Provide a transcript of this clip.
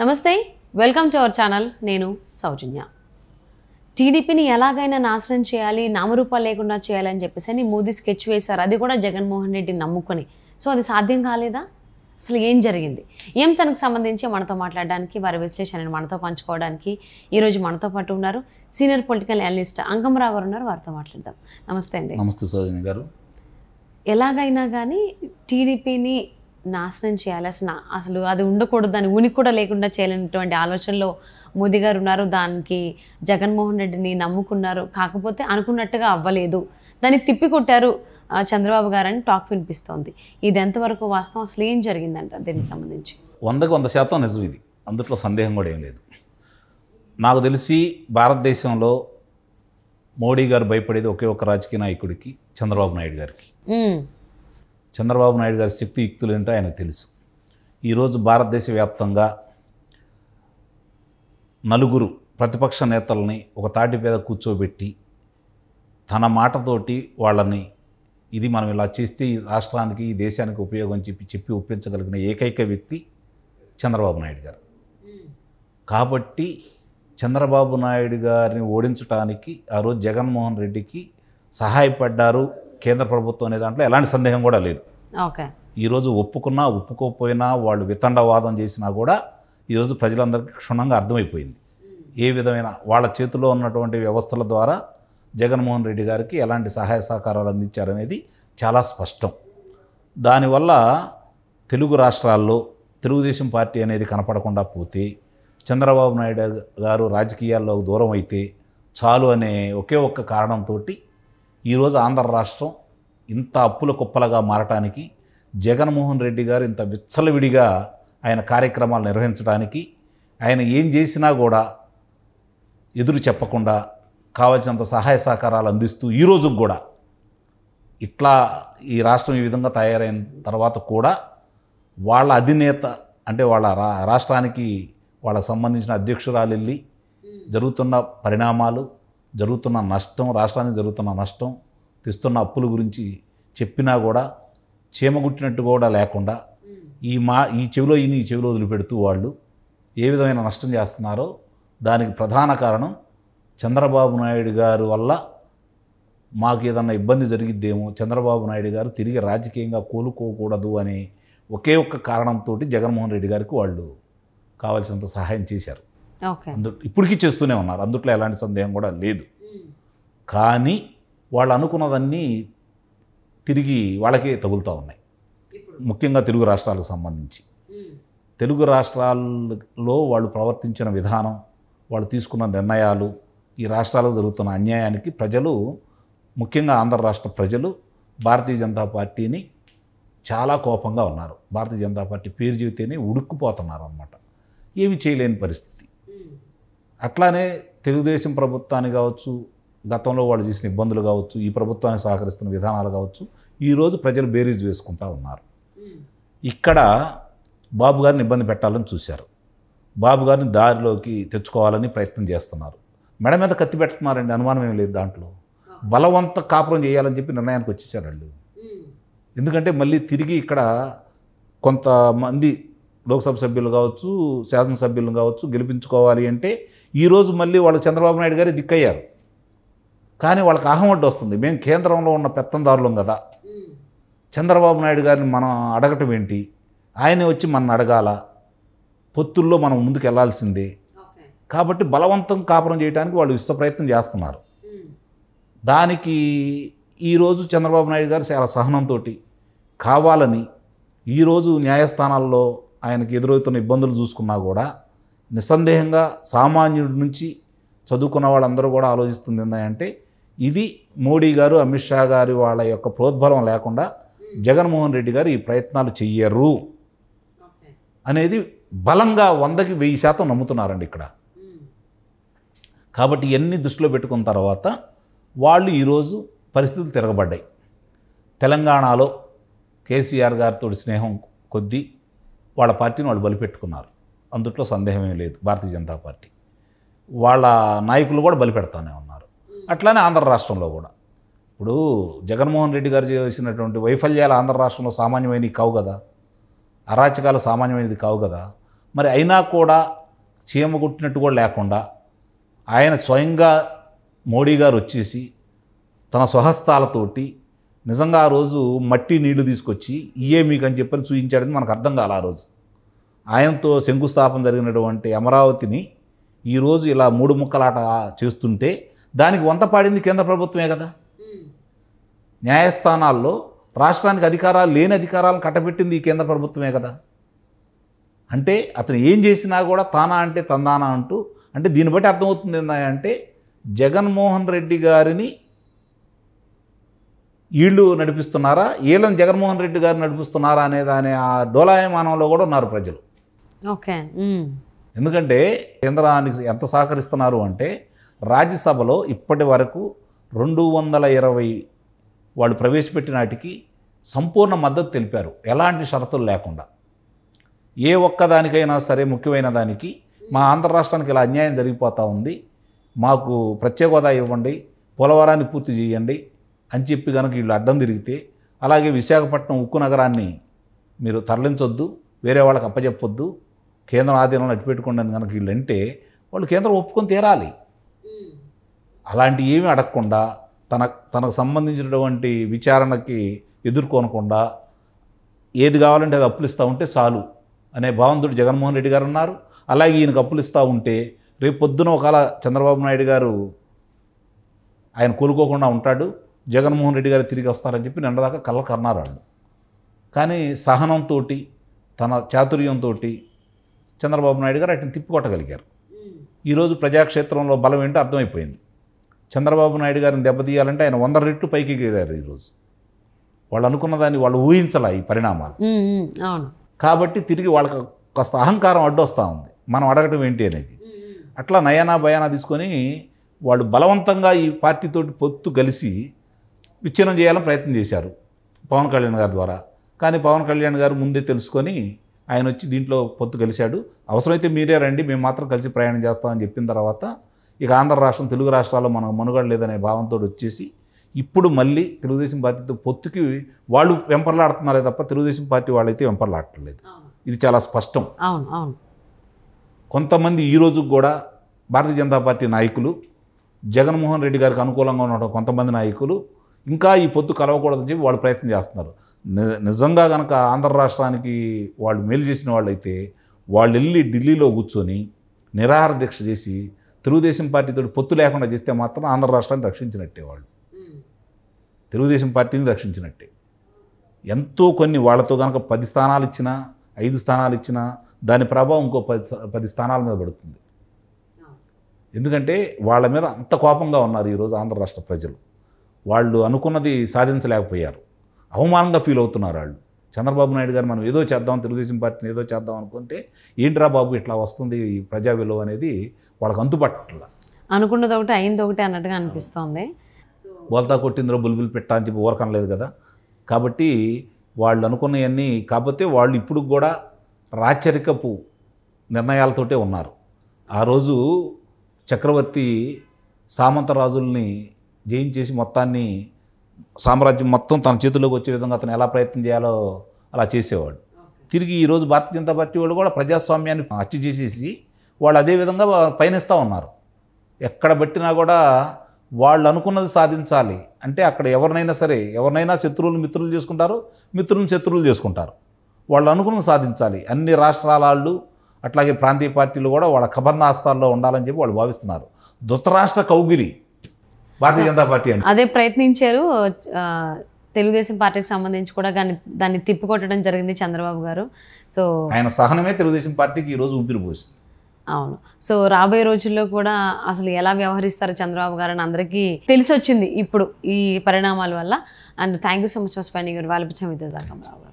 నమస్తే welcome to our channel నేను సౌజన్య టీడీపీని ఎలాగైనా నాశనం చేయాలి నామరూపాలు లేకుండా చేయాలని చెప్పేసి అని మోదీ స్కెచ్ వేశారు అది కూడా జగన్మోహన్ రెడ్డి నమ్ముకొని సో అది సాధ్యం కాలేదా అసలు ఏం జరిగింది ఏం తనకు సంబంధించి మనతో మాట్లాడడానికి వారి విశ్లేషణను మనతో పంచుకోవడానికి ఈరోజు మనతో పాటు ఉన్నారు సీనియర్ పొలిటికల్ అనలిస్ట్ అంగమరావు గారు ఉన్నారు వారితో మాట్లాడదాం నమస్తే అండి నమస్తే సౌజన్య గారు ఎలాగైనా కానీ టీడీపీని నాశనం చేయాలి అసలు అసలు అది ఉండకూడదు దాని ఉనికి కూడా లేకుండా చేయాలనేటువంటి ఆలోచనలో మోదీ గారు ఉన్నారు దానికి జగన్మోహన్ రెడ్డిని నమ్ముకున్నారు కాకపోతే అనుకున్నట్టుగా అవ్వలేదు దాన్ని తిప్పికొట్టారు చంద్రబాబు గారని టాక్ వినిపిస్తోంది ఇది ఎంతవరకు వాస్తవం అసలు ఏం జరిగిందంట దీనికి సంబంధించి వందకు వంద శాతం నిజం ఇది అందుట్లో సందేహం కూడా ఏం లేదు నాకు తెలిసి భారతదేశంలో మోడీ గారు భయపడేది ఒకే ఒక రాజకీయ నాయకుడికి చంద్రబాబు నాయుడు గారికి చంద్రబాబు నాయుడు గారి శక్తి యుక్తులు ఏంటో ఆయనకు తెలుసు ఈరోజు భారతదేశ వ్యాప్తంగా నలుగురు ప్రతిపక్ష నేతల్ని ఒక తాటి మీద కూర్చోబెట్టి తన మాటతోటి వాళ్ళని ఇది మనం ఇలా చేస్తే ఈ రాష్ట్రానికి ఈ దేశానికి ఉపయోగం చెప్పి చెప్పి ఒప్పించగలిగిన ఏకైక వ్యక్తి చంద్రబాబు నాయుడు గారు కాబట్టి చంద్రబాబు నాయుడు గారిని ఓడించడానికి ఆ రోజు జగన్మోహన్ రెడ్డికి సహాయపడ్డారు కేంద్ర ప్రభుత్వం అనే దాంట్లో ఎలాంటి సందేహం కూడా లేదు ఓకే ఈరోజు ఒప్పుకున్నా ఒప్పుకోకపోయినా వాళ్ళు వితండవాదం చేసినా కూడా ఈరోజు ప్రజలందరికీ క్షుణ్ణంగా అర్థమైపోయింది ఏ విధమైన వాళ్ళ చేతిలో ఉన్నటువంటి వ్యవస్థల ద్వారా జగన్మోహన్ రెడ్డి గారికి ఎలాంటి సహాయ సహకారాలు అందించారనేది చాలా స్పష్టం దానివల్ల తెలుగు రాష్ట్రాల్లో తెలుగుదేశం పార్టీ అనేది కనపడకుండా పోతే చంద్రబాబు నాయుడు గారు రాజకీయాల్లో దూరం అయితే చాలు అనే ఒకే ఒక్క కారణంతో ఈరోజు ఆంధ్ర రాష్ట్రం ఇంత అప్పుల కుప్పలుగా మారటానికి జగన్మోహన్ రెడ్డి గారు ఇంత విచ్చలవిడిగా ఆయన కార్యక్రమాలు నిర్వహించడానికి ఆయన ఏం చేసినా కూడా ఎదురు చెప్పకుండా కావాల్సినంత సహాయ సహకారాలు అందిస్తూ ఈరోజు కూడా ఇట్లా ఈ రాష్ట్రం ఈ విధంగా తయారైన తర్వాత కూడా వాళ్ళ అధినేత అంటే వాళ్ళ రా రాష్ట్రానికి వాళ్ళకు సంబంధించిన అధ్యక్షురాలు వెళ్ళి జరుగుతున్న పరిణామాలు జరుగుతున్న నష్టం రాష్ట్రానికి జరుగుతున్న నష్టం తెస్తున్న అప్పుల గురించి చెప్పినా కూడా చీమగుట్టినట్టు కూడా లేకుండా ఈ మా ఈ చెవిలో ఈ చెవిలో వదిలిపెడుతూ వాళ్ళు ఏ విధమైన నష్టం చేస్తున్నారో దానికి ప్రధాన కారణం చంద్రబాబు నాయుడు గారు వల్ల మాకు ఏదన్నా ఇబ్బంది జరిగిద్దేమో చంద్రబాబు నాయుడు గారు తిరిగి రాజకీయంగా కోలుకోకూడదు అనే ఒకే ఒక్క కారణంతో జగన్మోహన్ రెడ్డి గారికి వాళ్ళు కావలసినంత సహాయం చేశారు అందు ఇప్పటికీ చేస్తూనే ఉన్నారు అందుట్లో ఎలాంటి సందేహం కూడా లేదు కానీ వాళ్ళు అనుకున్నదన్నీ తిరిగి వాళ్ళకే తగులుతూ ఉన్నాయి ముఖ్యంగా తెలుగు రాష్ట్రాలకు సంబంధించి తెలుగు రాష్ట్రాల్లో వాళ్ళు ప్రవర్తించిన విధానం వాళ్ళు తీసుకున్న నిర్ణయాలు ఈ రాష్ట్రాలకు జరుగుతున్న అన్యాయానికి ప్రజలు ముఖ్యంగా ఆంధ్ర రాష్ట్ర ప్రజలు భారతీయ జనతా పార్టీని చాలా కోపంగా ఉన్నారు భారతీయ జనతా పార్టీ పేరు చెబితేనే ఉడుక్కుపోతున్నారు అనమాట ఏమి చేయలేని పరిస్థితి అట్లానే తెలుగుదేశం ప్రభుత్వాన్ని కావచ్చు గతంలో వాళ్ళు చేసిన ఇబ్బందులు కావచ్చు ఈ ప్రభుత్వాన్ని సహకరిస్తున్న విధానాలు కావచ్చు ఈరోజు ప్రజలు బేరీజ్ వేసుకుంటూ ఉన్నారు ఇక్కడ బాబు గారిని ఇబ్బంది పెట్టాలని చూశారు బాబు గారిని దారిలోకి తెచ్చుకోవాలని ప్రయత్నం చేస్తున్నారు మెడ మీద కత్తి పెట్టుతున్నారండి అనుమానం ఏమి లేదు దాంట్లో బలవంత కాపురం చేయాలని చెప్పి నిర్ణయానికి వచ్చేసాడు వాళ్ళు ఎందుకంటే మళ్ళీ తిరిగి ఇక్కడ కొంతమంది లోక్సభ సభ్యులు కావచ్చు శాసనసభ్యులు కావచ్చు గెలిపించుకోవాలి అంటే ఈరోజు మళ్ళీ వాళ్ళు చంద్రబాబు నాయుడు గారి దిక్కయ్యారు కానీ వాళ్ళకి వడ్డు వస్తుంది మేము కేంద్రంలో ఉన్న పెత్తందారులం కదా చంద్రబాబు నాయుడు గారిని మనం అడగటం ఏంటి ఆయనే వచ్చి మనం అడగాల పొత్తుల్లో మనం ముందుకు వెళ్లాల్సిందే కాబట్టి బలవంతం కాపురం చేయడానికి వాళ్ళు విశ్వ ప్రయత్నం చేస్తున్నారు దానికి ఈరోజు చంద్రబాబు నాయుడు గారు చాలా సహనంతో కావాలని ఈరోజు న్యాయస్థానాల్లో ఆయనకు ఎదురవుతున్న ఇబ్బందులు చూసుకున్నా కూడా నిస్సందేహంగా సామాన్యుడి నుంచి చదువుకున్న వాళ్ళందరూ కూడా ఆలోచిస్తుంది ఏంటంటే ఇది మోడీ గారు అమిత్ షా గారి వాళ్ళ యొక్క ప్రోద్బలం లేకుండా జగన్మోహన్ రెడ్డి గారు ఈ ప్రయత్నాలు చెయ్యరు అనేది బలంగా వందకి వెయ్యి శాతం నమ్ముతున్నారండి ఇక్కడ కాబట్టి ఇవన్నీ దృష్టిలో పెట్టుకున్న తర్వాత వాళ్ళు ఈరోజు పరిస్థితులు తిరగబడ్డాయి తెలంగాణలో కేసీఆర్ గారితో స్నేహం కొద్దీ వాళ్ళ పార్టీని వాళ్ళు బలిపెట్టుకున్నారు అందుట్లో సందేహమే లేదు భారతీయ జనతా పార్టీ వాళ్ళ నాయకులు కూడా బలిపెడతానే ఉన్నారు అట్లానే ఆంధ్ర రాష్ట్రంలో కూడా ఇప్పుడు జగన్మోహన్ రెడ్డి గారు చేసినటువంటి వైఫల్యాలు ఆంధ్ర రాష్ట్రంలో సామాన్యమైనవి కావు కదా అరాచకాలు సామాన్యమైనది కావు కదా మరి అయినా కూడా చీమ కుట్టినట్టు కూడా లేకుండా ఆయన స్వయంగా మోడీ గారు వచ్చేసి తన స్వహస్తాలతోటి నిజంగా ఆ రోజు మట్టి నీళ్లు తీసుకొచ్చి ఇయే మీకు అని చెప్పని చూపించాడని మనకు అర్థం కాలే ఆ రోజు ఆయనతో శంకుస్థాపన జరిగినటువంటి అమరావతిని ఈరోజు ఇలా మూడు ముక్కలాట చేస్తుంటే దానికి వంత పాడింది కేంద్ర ప్రభుత్వమే కదా న్యాయస్థానాల్లో రాష్ట్రానికి అధికారాలు లేని అధికారాలను కట్టబెట్టింది ఈ కేంద్ర ప్రభుత్వమే కదా అంటే అతను ఏం చేసినా కూడా తానా అంటే తందానా అంటూ అంటే దీన్ని బట్టి అర్థమవుతుంది అంటే జగన్మోహన్ రెడ్డి గారిని వీళ్ళు నడిపిస్తున్నారా వీళ్ళని జగన్మోహన్ రెడ్డి గారు నడిపిస్తున్నారా అనే దాని ఆ డోలాయమానంలో కూడా ఉన్నారు ప్రజలు ఓకే ఎందుకంటే కేంద్రానికి ఎంత సహకరిస్తున్నారు అంటే రాజ్యసభలో ఇప్పటి వరకు రెండు వందల ఇరవై వాళ్ళు ప్రవేశపెట్టినాటికి సంపూర్ణ మద్దతు తెలిపారు ఎలాంటి షరతులు లేకుండా ఏ ఒక్కదానికైనా సరే ముఖ్యమైన దానికి మా ఆంధ్ర రాష్ట్రానికి ఇలా అన్యాయం జరిగిపోతూ ఉంది మాకు ప్రత్యేక హోదా ఇవ్వండి పోలవరాన్ని పూర్తి చేయండి అని చెప్పి కనుక వీళ్ళు అడ్డం తిరిగితే అలాగే విశాఖపట్నం ఉక్కు నగరాన్ని మీరు తరలించొద్దు వేరే వాళ్ళకి అప్పచెప్పొద్దు కేంద్రం ఆధీనంలో అట్టిపెట్టుకోండి అని కనుక వీళ్ళు అంటే వాళ్ళు కేంద్రం ఒప్పుకొని తీరాలి అలాంటి ఏమీ అడగకుండా తన తనకు సంబంధించినటువంటి విచారణకి ఎదుర్కొనకుండా ఏది కావాలంటే అది అప్పులు ఇస్తూ ఉంటే చాలు అనే భావంతుడు జగన్మోహన్ రెడ్డి గారు ఉన్నారు అలాగే ఈయనకు అప్పులు ఇస్తూ ఉంటే రేపు పొద్దున ఒకవేళ చంద్రబాబు నాయుడు గారు ఆయన కోలుకోకుండా ఉంటాడు జగన్మోహన్ రెడ్డి గారు తిరిగి వస్తారని చెప్పి నిన్నదాకా కళ్ళ కన్నారు వాళ్ళు కానీ సహనంతో తన చాతుర్యంతో చంద్రబాబు నాయుడు గారు అటుని తిప్పికొట్టగలిగారు ఈరోజు ప్రజాక్షేత్రంలో బలం ఏంటో అర్థమైపోయింది చంద్రబాబు నాయుడు గారిని దెబ్బతీయాలంటే ఆయన వంద రెట్లు పైకి ఎగిరారు ఈరోజు వాళ్ళు అనుకున్న దాన్ని వాళ్ళు ఊహించాల ఈ పరిణామాలు కాబట్టి తిరిగి వాళ్ళకి కాస్త అహంకారం అడ్డొస్తూ ఉంది మనం అడగటం ఏంటి అనేది అట్లా నయానా భయానా తీసుకొని వాళ్ళు బలవంతంగా ఈ పార్టీతోటి పొత్తు కలిసి విచ్ఛిన్నం చేయాలని ప్రయత్నం చేశారు పవన్ కళ్యాణ్ గారి ద్వారా కానీ పవన్ కళ్యాణ్ గారు ముందే తెలుసుకొని ఆయన వచ్చి దీంట్లో పొత్తు కలిశాడు అవసరమైతే మీరే రండి మేము మాత్రం కలిసి ప్రయాణం చేస్తామని చెప్పిన తర్వాత ఇక ఆంధ్ర రాష్ట్రం తెలుగు రాష్ట్రాల్లో మనం మనుగడ లేదనే భావంతో వచ్చేసి ఇప్పుడు మళ్ళీ తెలుగుదేశం పార్టీతో పొత్తుకి వాళ్ళు వెంపర్లాడుతున్నారే తప్ప తెలుగుదేశం పార్టీ వాళ్ళైతే వెంపర్లాడట్లేదు ఇది చాలా స్పష్టం అవును అవును కొంతమంది ఈరోజు కూడా భారతీయ జనతా పార్టీ నాయకులు జగన్మోహన్ రెడ్డి గారికి అనుకూలంగా ఉన్న కొంతమంది నాయకులు ఇంకా ఈ పొత్తు కలవకూడదని చెప్పి వాళ్ళు ప్రయత్నం చేస్తున్నారు నిజంగా కనుక ఆంధ్ర రాష్ట్రానికి వాళ్ళు మేలు చేసిన వాళ్ళైతే వాళ్ళు వెళ్ళి ఢిల్లీలో కూర్చొని నిరాహార దీక్ష చేసి తెలుగుదేశం పార్టీతో పొత్తు లేకుండా చేస్తే మాత్రం ఆంధ్ర రాష్ట్రాన్ని రక్షించినట్టే వాళ్ళు తెలుగుదేశం పార్టీని రక్షించినట్టే ఎంతో కొన్ని వాళ్ళతో కనుక పది స్థానాలు ఇచ్చినా ఐదు స్థానాలు ఇచ్చినా దాని ప్రభావం ఇంకో పది పది స్థానాల మీద పడుతుంది ఎందుకంటే వాళ్ళ మీద అంత కోపంగా ఉన్నారు ఈరోజు ఆంధ్ర రాష్ట్ర ప్రజలు వాళ్ళు అనుకున్నది సాధించలేకపోయారు అవమానంగా ఫీల్ అవుతున్నారు వాళ్ళు చంద్రబాబు నాయుడు గారు మనం ఏదో చేద్దాం తెలుగుదేశం పార్టీని ఏదో చేద్దాం అనుకుంటే ఏంట్రా బాబు ఇట్లా వస్తుంది ప్రజా విలువ అనేది వాళ్ళకి అంతుపట్టట్ల అనుకున్నది ఒకటి అయింది ఒకటి అన్నట్టుగా అనిపిస్తోంది బోల్తా కొట్టిందిలో బుల్బుల్ పెట్టా అని చెప్పి ఊరకనలేదు కదా కాబట్టి వాళ్ళు అనుకున్నవన్నీ కాకపోతే వాళ్ళు ఇప్పుడు కూడా రాచరికపు నిర్ణయాలతోటే ఉన్నారు ఆ రోజు చక్రవర్తి సామంతరాజుల్ని జయించేసి మొత్తాన్ని సామ్రాజ్యం మొత్తం తన చేతుల్లోకి వచ్చే విధంగా అతను ఎలా ప్రయత్నం చేయాలో అలా చేసేవాడు తిరిగి ఈరోజు భారతీయ జనతా పార్టీ వాళ్ళు కూడా ప్రజాస్వామ్యాన్ని హత్య చేసేసి వాళ్ళు అదే విధంగా పయనిస్తూ ఉన్నారు ఎక్కడ పెట్టినా కూడా వాళ్ళు అనుకున్నది సాధించాలి అంటే అక్కడ ఎవరినైనా సరే ఎవరినైనా శత్రువులు మిత్రులు చేసుకుంటారు మిత్రులను శత్రువులు చేసుకుంటారు వాళ్ళు అనుకున్నది సాధించాలి అన్ని రాష్ట్రాల వాళ్ళు అట్లాగే ప్రాంతీయ పార్టీలు కూడా వాళ్ళ కబంధాస్తాల్లో ఉండాలని చెప్పి వాళ్ళు భావిస్తున్నారు ధృతరాష్ట్ర కౌగిరి భారతీయ జనతా పార్టీ అండి అదే ప్రయత్నించారు తెలుగుదేశం పార్టీకి సంబంధించి కూడా దాన్ని దాన్ని తిప్పికొట్టడం జరిగింది చంద్రబాబు గారు సో ఆయన సహనమే తెలుగుదేశం పార్టీకి ఈరోజు ఊపిరి పోసింది అవును సో రాబోయే రోజుల్లో కూడా అసలు ఎలా వ్యవహరిస్తారు చంద్రబాబు గారు అని అందరికీ తెలిసి వచ్చింది ఇప్పుడు ఈ పరిణామాల వల్ల and thank you so much for spending వాళ్ళ వాల్పిచ్చం విద్యాసాగం రావు గారు